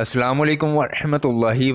अस्सलाम वालेकुम वरहमतुल्लाहि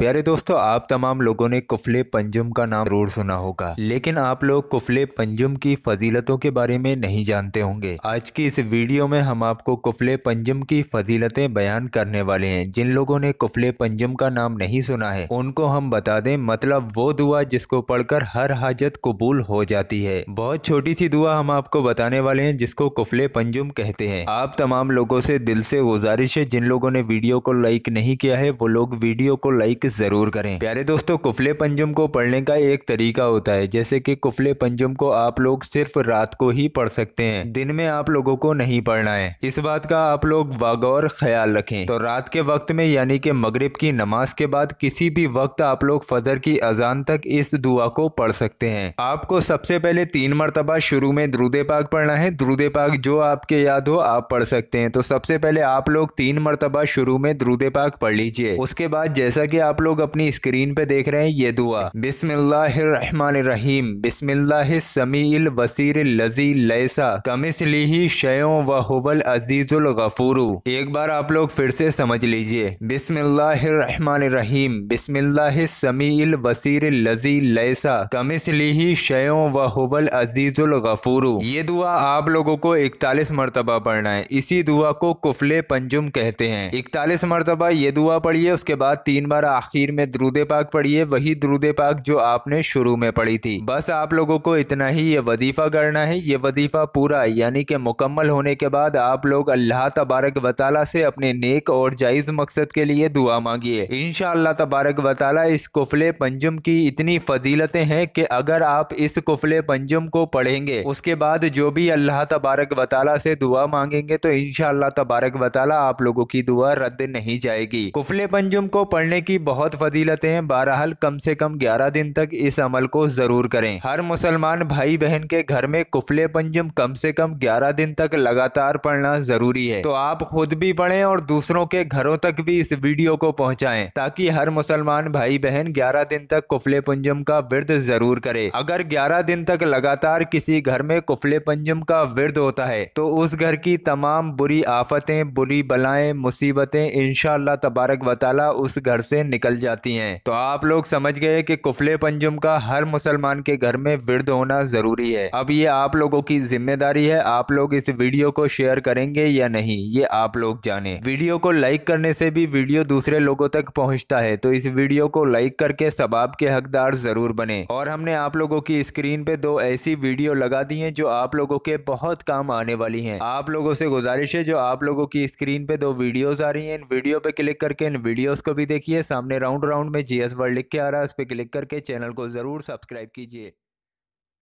प्यारे दोस्तों आप तमाम लोगों ने कुफले पंजुम का नाम जरूर सुना होगा लेकिन आप लोग कुफले पंजुम की फजीलतों के बारे में नहीं जानते होंगे आज की इस वीडियो में हम आपको कुफले पंजुम की फजीलतें बयान करने वाले हैं जिन लोगों ने कुफले पंजुम का नाम नहीं सुना है उनको हम बता दें मतलब वो दुआ जिसको पढ़कर हर हाजत कबूल हो जाती है बहुत छोटी सी दुआ हम आपको बताने वाले हैं जिसको कुफले पंजुम कहते हैं आप तमाम लोगों से दिल से गुजारिश है जिन लोगों ने वीडियो वीडियो को लाइक नहीं किया है वो लोग वीडियो को लाइक ज़रूर करें प्यारे दोस्तों कुफले पंजुम को पढ़ने का एक तरीका होता है जैसे कि कुफले पंजुम को आप लोग सिर्फ रात को ही पढ़ सकते हैं दिन में आप लोगों को नहीं पढ़ना है इस बात का आप लोग वागौर ख्याल रखें तो रात के वक्त में यानी कि मगरब की नमाज के बाद किसी भी वक्त आप लोग फजर की अजान तक इस दुआ को पढ़ सकते हैं आपको सबसे पहले तीन मरतबा शुरू में द्रुदे पाक पढ़ना है द्रुदे पाक जो आपके याद हो आप पढ़ सकते हैं तो सबसे पहले आप लोग तीन मरतबा शुरू में द्रुद पाक पढ़ लीजिए उसके बाद जैसा कि आप लोग अपनी स्क्रीन पे देख रहे हैं ये दुआ बिस्मिल्लाहिर्रहमानिर्रहीम बिस्मिल्लाहिस्समील वसीर लजी लैसा कमिसलिही शयों व अजीजुल गफूरू एक बार आप लोग फिर से समझ लीजिए बिस्मिल्लाहिर्रहमानिर्रहीम बिस्मिल्लाहिस्समील वसीर लजी लैसा कमिसलिही शयों व अजीजुल गफूरू ये दुआ आप लोगों को इकतालीस मरतबा पढ़ना है इसी दुआ को कुफले पंजुम कहते हैं इकतालीस चालीस मरतबा ये दुआ पढ़िए उसके बाद तीन बार आखिर में द्रुद पाक पढ़िए वही द्रुद पाक जो आपने शुरू में पढ़ी थी बस आप लोगों को इतना ही ये वजीफ़ा करना है ये वजीफ़ा पूरा यानी के मुकम्मल होने के बाद आप लोग अल्लाह तबारक वाली से अपने नेक और जायज़ मकसद के लिए दुआ मांगिए इन तबारक वताला इस कुफले पंजुम की इतनी फजीलतें हैं की अगर आप इस कुफले पंजुम को पढ़ेंगे उसके बाद जो भी अल्लाह तबारक वाल से दुआ मांगेंगे तो इनशाला तबारक वाली आप लोगों की दुआ रद्द नहीं जाएगी कुफले पंजुम को पढ़ने की बहुत फजीलत है बहरहाल कम से कम ग्यारह दिन तक इस अमल को जरूर करें हर मुसलमान भाई बहन के घर में कुफले पंजुम कम से कम ग्यारह दिन तक लगातार पढ़ना जरूरी है तो आप खुद भी पढ़ें और दूसरों के घरों तक भी इस वीडियो को पहुँचाए ताकि हर मुसलमान भाई बहन ग्यारह दिन तक कुफले पंजुम का वृद्ध जरूर करे अगर ग्यारह दिन तक लगातार किसी घर में कुफले पंजुम का वृद्ध होता है तो उस घर की तमाम बुरी आफतें बुरी बलाएं मुसीबतें औरतें इन तबारक वाली उस घर से निकल जाती हैं तो आप लोग समझ गए कि कुफले पंजुम का हर मुसलमान के घर में विरद होना ज़रूरी है अब ये आप लोगों की जिम्मेदारी है आप लोग इस वीडियो को शेयर करेंगे या नहीं ये आप लोग जाने वीडियो को लाइक करने से भी वीडियो दूसरे लोगों तक पहुँचता है तो इस वीडियो को लाइक करके सबाब के हकदार ज़रूर बने और हमने आप लोगों की स्क्रीन पे दो ऐसी वीडियो लगा दी हैं जो आप लोगों के बहुत काम आने वाली हैं आप लोगों से गुजारिश है जो आप लोगों की स्क्रीन पे दो वीडियोस आ रही हैं है इन वीडियो पे क्लिक करके इन वीडियोस को भी देखिए सामने राउंड राउंड में जीएस वर्ल्ड लिख के आ रहा है उस पर क्लिक करके चैनल को ज़रूर सब्सक्राइब कीजिए